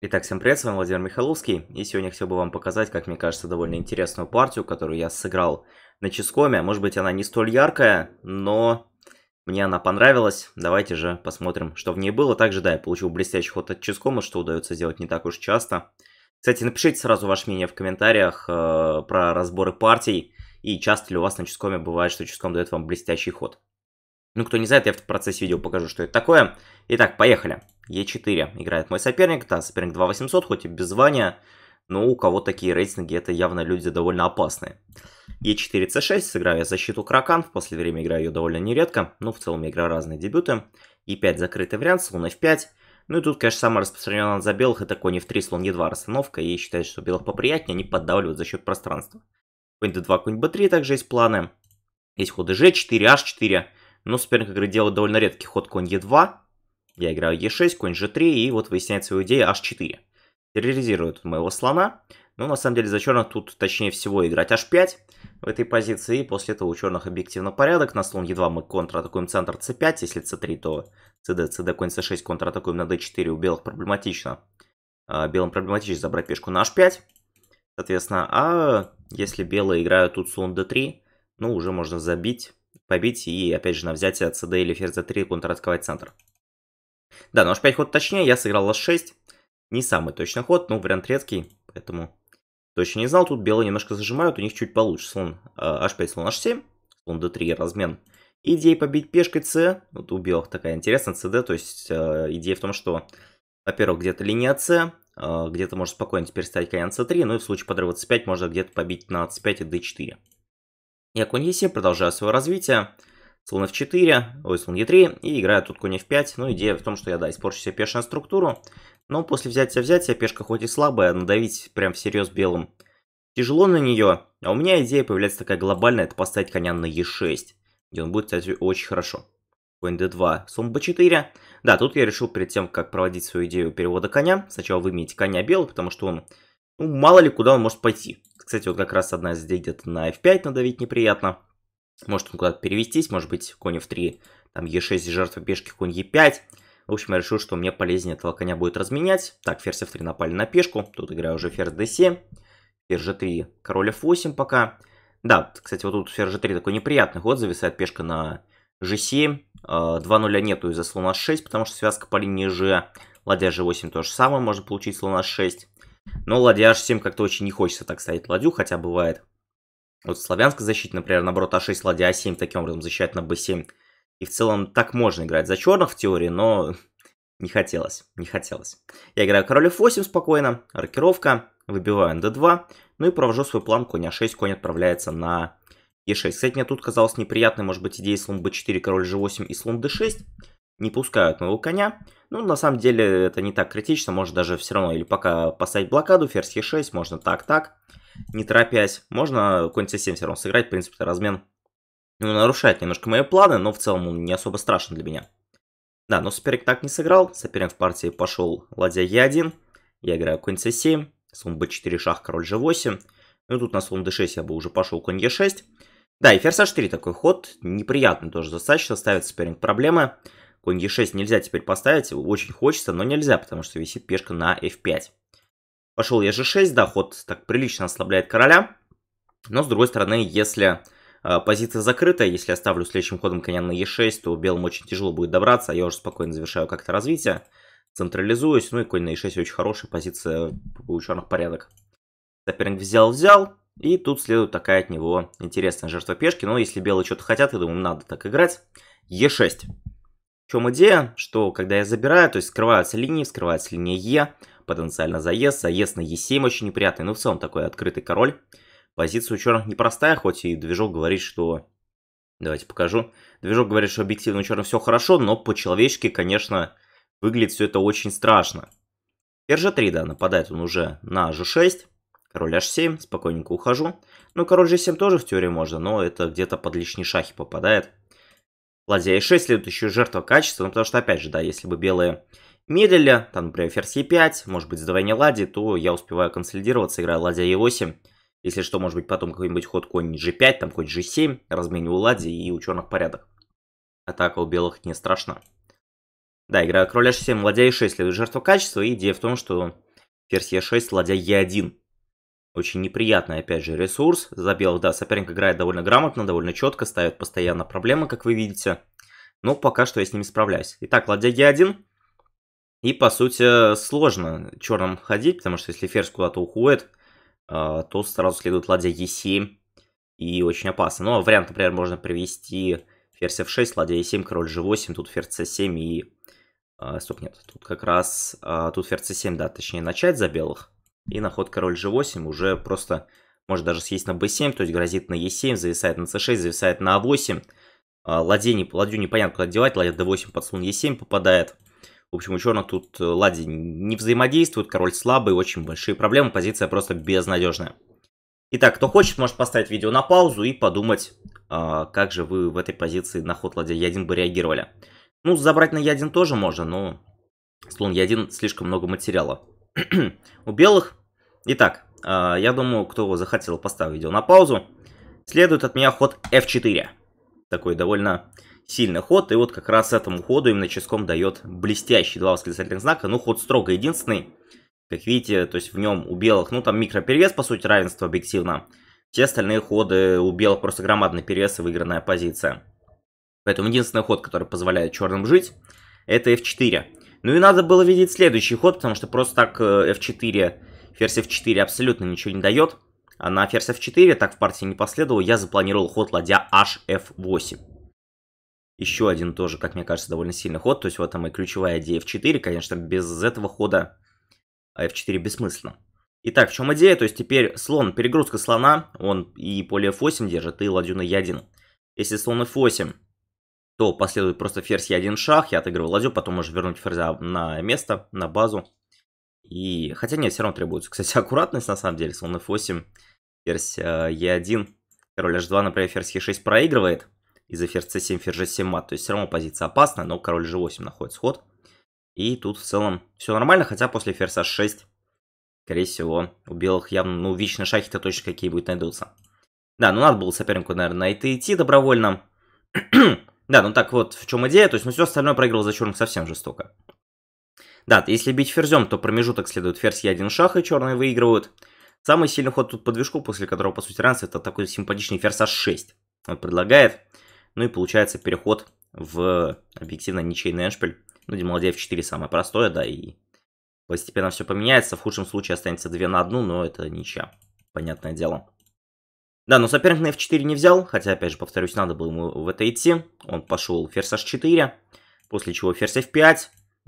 Итак, всем привет, с вами Владимир Михайловский, и сегодня хотел бы вам показать, как мне кажется, довольно интересную партию, которую я сыграл на Ческоме. Может быть, она не столь яркая, но мне она понравилась. Давайте же посмотрим, что в ней было. Также, да, я получил блестящий ход от Ческома, что удается сделать не так уж часто. Кстати, напишите сразу ваше мнение в комментариях э, про разборы партий, и часто ли у вас на Ческоме бывает, что Ческом дает вам блестящий ход. Ну, кто не знает, я в процессе видео покажу, что это такое. Итак, поехали. Е4 играет мой соперник. Да, соперник 2800, хоть и без звания. Но у кого такие рейтинги, это явно люди довольно опасные. Е4, c6, сыграю я защиту Кракан. В последнее время играю ее довольно нередко. Ну в целом я играю разные дебюты. Е5 закрытый вариант, слон f5. Ну и тут, конечно, самое распространенное за белых это конь f3, слон e2 расстановка. И считаю, что белых поприятнее, они поддавливают за счет пространства. Конь d2, конь b3 также есть планы. Есть ходы g4, h4. Но соперник игры делает довольно редкий ход конь Е2. Я играю Е6, конь Ж3 и вот выясняет свою идею H4. Терроризирует моего слона. Ну на самом деле за черных тут точнее всего играть H5 в этой позиции. И после этого у черных объективно порядок. На слон Е2 мы контратакуем центр c5. Если c3, то cd, cd, конь c6 контратакуем на d4. У белых проблематично. А белым проблематично забрать пешку на h5. Соответственно, а если белые играют тут слон d3, ну уже можно забить побить и, опять же, на взятие ЦД или ферзь за 3 контратаковать центр. Да, нож ну 5 ход точнее, я сыграл лаш 6. Не самый точный ход, но вариант редкий, поэтому точно не знал. Тут белые немножко зажимают, у них чуть получше. Слон h5, э, слон h7, слон d3, размен. Идея побить пешкой c, вот у белых такая интересная cd, то есть э, идея в том, что, во-первых, где-то линия c, э, где-то можно спокойно теперь ставить коня c3, ну и в случае подрыва c5 можно где-то побить на c5 и d4 и акунье продолжают свое развитие. Слон f4, ой, слон e3, и играю тут конь f5. Ну, идея в том, что я, да, испорчу себе пешную структуру, но после взятия-взятия пешка хоть и слабая, надавить прям всерьез белым тяжело на нее. А у меня идея появляется такая глобальная, это поставить коня на e6, где он будет, кстати, очень хорошо. Конь d2, слон b4. Да, тут я решил перед тем, как проводить свою идею перевода коня, сначала выменить коня белого, потому что он ну, мало ли, куда он может пойти. Кстати, вот как раз одна из здесь где-то на F5 надавить неприятно. Может он куда-то перевестись, может быть, конь F3, там E6, жертва пешки, конь E5. В общем, я решил, что мне полезнее этого коня будет разменять. Так, ферзь F3 напали на пешку. Тут играю уже ферзь D7. Ферзь G3, король F8 пока. Да, кстати, вот тут ферзь G3 такой неприятный ход. Зависает пешка на G7. 2-0 э, нету из-за слона 6, потому что связка по линии G. Ладья G8 то же самое, можно получить слона 6. Но ладья h7 как-то очень не хочется так ставить ладью, хотя бывает. Вот славянская защита, например, наоборот, а6, ладья а7, таким образом защищать на b7. И в целом так можно играть за черных в теории, но не хотелось, не хотелось. Я играю король f8 спокойно, рокировка, выбиваю на d2, ну и провожу свой план, конь а6, конь отправляется на e6. Кстати, мне тут казалось неприятной, может быть, идея слон b4, король g8 и слон d6 не пускают моего коня. Ну, на самом деле, это не так критично, можно даже все равно, или пока поставить блокаду, ферзь e6, можно так-так, не торопясь. Можно конь c7 все равно сыграть, в принципе, это размен ну, нарушает немножко мои планы, но в целом он не особо страшен для меня. Да, но соперник так не сыграл, соперник в партии пошел ладья e1, я играю конь c7, слон b4, шах, король g8, ну тут на слон d6 я бы уже пошел конь e6. Да, и ферзь h4 такой ход, неприятный тоже достаточно, ставит соперник проблемы. Конь Е6 нельзя теперь поставить, очень хочется, но нельзя, потому что висит пешка на F5. Пошел я Е6, да, ход так прилично ослабляет короля. Но с другой стороны, если э, позиция закрыта, если я ставлю следующим ходом коня на e 6 то белым очень тяжело будет добраться, а я уже спокойно завершаю как-то развитие, централизуюсь, ну и конь на e 6 очень хорошая позиция у черных порядок. Соперник взял-взял, и тут следует такая от него интересная жертва пешки. Но если белые что-то хотят, я думаю, надо так играть. e 6 чем идея, что когда я забираю, то есть скрываются линии, скрывается линия Е, потенциально заезд, заезд на Е7 очень неприятный, но ну, в целом такой открытый король. Позиция у черных непростая, хоть и движок говорит, что... Давайте покажу. Движок говорит, что объективно у черных все хорошо, но по-человечески, конечно, выглядит все это очень страшно. Рж3, да, нападает он уже на Ж6. Король H7, спокойненько ухожу. Ну, король G7 тоже в теории можно, но это где-то под лишние шахи попадает ладья а e6, следующую жертву качества, ну, потому что, опять же, да, если бы белые медлили, там, например, ферзь e5, может быть, сдвоение ладьи, то я успеваю консолидироваться, играю ладья e8, если что, может быть, потом какой-нибудь ход конь g5, там, конь g7, размениваю ладьи и у черных порядок. Атака у белых не страшна. Да, играю король h7, ладья e6 следует жертва качества, и идея в том, что ферзь e6, ладья e1 очень неприятный, опять же, ресурс. За белых, да, соперник играет довольно грамотно, довольно четко, ставит постоянно проблемы, как вы видите. Но пока что я с ними справляюсь. Итак, ладья Е1. И, по сути, сложно черным ходить, потому что если ферзь куда-то уходит, а, то сразу следует ладья Е7. И очень опасно. Но ну, а вариант, например, можно привести ферзь F6, ладья E7, король G8, тут ферзь C7 и... А, стоп, нет, тут как раз... Тут ферзь C7, да, точнее начать за белых. И на ход король g8 уже просто может даже съесть на b7, то есть грозит на e7, зависает на c6, зависает на a8. А а, Ладье не, ладью непонятно куда девать, ладья d8 под слон e7 попадает. В общем, у черных тут э, ладьи не взаимодействуют, король слабый, очень большие проблемы, позиция просто безнадежная. Итак, кто хочет, может поставить видео на паузу и подумать, а, как же вы в этой позиции на ход ладья e1 бы реагировали. Ну, забрать на e1 тоже можно, но слон e1 слишком много материала. у белых Итак, а, я думаю, кто захотел, поставить видео на паузу. Следует от меня ход F4. Такой довольно сильный ход. И вот как раз этому ходу именно ческом дает блестящий два восклицательных знака. Ну, ход строго единственный. Как видите, то есть в нем у белых, ну, там микроперевес, по сути, равенство объективно. Все остальные ходы у белых просто громадный перевес и выигранная позиция. Поэтому единственный ход, который позволяет черным жить, это F4. Ну и надо было видеть следующий ход, потому что просто так э, F4 Ферзь f4 абсолютно ничего не дает. А на ферзь f4, так в партии не последовало, я запланировал ход ладья hf8. Еще один тоже, как мне кажется, довольно сильный ход. То есть вот там и ключевая идея f4. Конечно, без этого хода а f4 бессмысленно. Итак, в чем идея? То есть теперь слон, перегрузка слона, он и поле f8 держит, и ладью на e1. Если слон f8, то последует просто ферзь e1 шах, я отыгрываю ладью, потом можно вернуть ферзя на место, на базу. И, хотя нет, все равно требуется, кстати, аккуратность на самом деле. Слон э, f8, ферзь e1, король h2, например, ферзь e6 проигрывает из-за ферзь c7, ферзь g7 мат. То есть все равно позиция опасна, но король g8 находит сход. И тут в целом все нормально, хотя после ферзь h6, скорее всего, у белых явно, ну, вечно шахи-то точно какие будут найдутся. Да, ну надо было сопернику, наверное, на это идти добровольно. да, ну так вот в чем идея. То есть, ну все остальное проиграл за черных совсем жестоко. Да, если бить ферзем, то промежуток следует ферзь e1 шах, и черные выигрывают. Самый сильный ход тут по движку, после которого, по сути, ранс, это такой симпатичный ферзь h6. Он предлагает, ну и получается переход в объективно ничейный эншпиль. Ну, демолодея f4 самое простое, да, и постепенно все поменяется. В худшем случае останется 2 на 1, но это ничья, понятное дело. Да, но соперник на f4 не взял, хотя, опять же, повторюсь, надо было ему в это идти. Он пошел ферзь h4, после чего ферзь f5,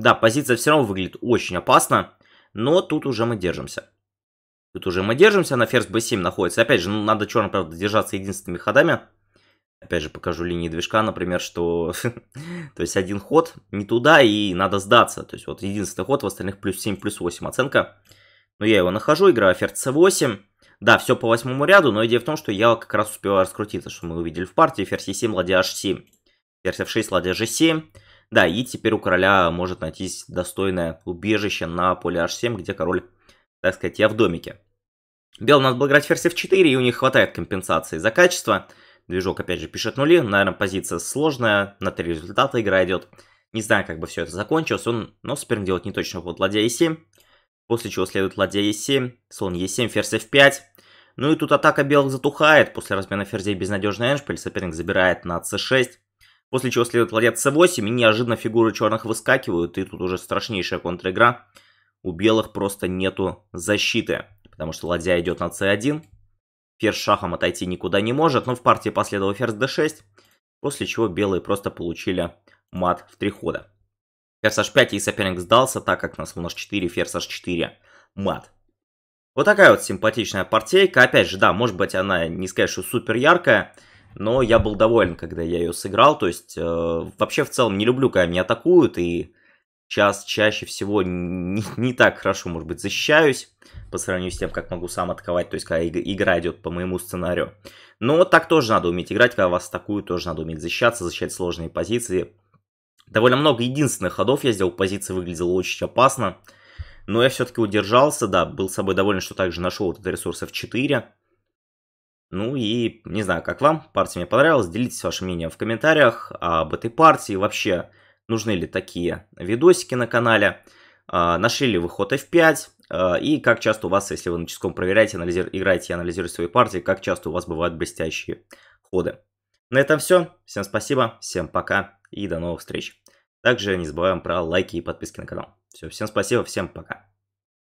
да, позиция все равно выглядит очень опасно, но тут уже мы держимся. Тут уже мы держимся, на ферзь b7 находится. Опять же, ну, надо черным, правда, держаться единственными ходами. Опять же, покажу линии движка, например, что... то есть, один ход не туда, и надо сдаться. То есть, вот единственный ход, в остальных плюс 7, плюс 8 оценка. Но я его нахожу, играю ферзь c8. Да, все по восьмому ряду, но идея в том, что я как раз успеваю раскрутиться, что мы увидели в партии. Ферзь e7, ладья h7. Ферзь f6, ладья g7. Да, и теперь у короля может найтись достойное убежище на поле h7, где король, так сказать, я в домике. Белым надо было играть ферзь f4, и у них хватает компенсации за качество. Движок, опять же, пишет нули. Наверное, позиция сложная, на три результата игра идет. Не знаю, как бы все это закончилось. Он, но сперм делает не точно вот ладья e7. После чего следует ладья e7, слон e7, ферзь f5. Ну и тут атака белых затухает. После размена ферзей безнадежный эншпиль. Соперник забирает на c6. После чего следует ладья c8, и неожиданно фигуры черных выскакивают, и тут уже страшнейшая контр-игра. У белых просто нету защиты, потому что ладья идет на c1. Ферзь шахом отойти никуда не может, но в партии последовал ферзь d6, после чего белые просто получили мат в три хода. Ферзь h5 и соперник сдался, так как на слон 4 ферзь h4, мат. Вот такая вот симпатичная партийка. Опять же, да, может быть она, не сказать, что супер яркая, но я был доволен, когда я ее сыграл. То есть, э, вообще в целом не люблю, когда меня атакуют, и час чаще всего не, не так хорошо, может быть, защищаюсь по сравнению с тем, как могу сам атаковать, то есть, когда игра идет по моему сценарию. Но так тоже надо уметь играть, когда вас атакуют, тоже надо уметь защищаться, защищать сложные позиции. Довольно много единственных ходов я сделал, позиция выглядела очень опасно. Но я все-таки удержался, да, был с собой доволен, что также нашел вот этот ресурс F4. Ну и не знаю, как вам, партия мне понравилась, делитесь вашим мнением в комментариях об этой партии, вообще нужны ли такие видосики на канале, а, нашли ли вы ход F5, а, и как часто у вас, если вы на ческом проверяете, анализир, играете и анализируете свои партии, как часто у вас бывают блестящие ходы. На этом все, всем спасибо, всем пока и до новых встреч. Также не забываем про лайки и подписки на канал. Все, всем спасибо, всем пока.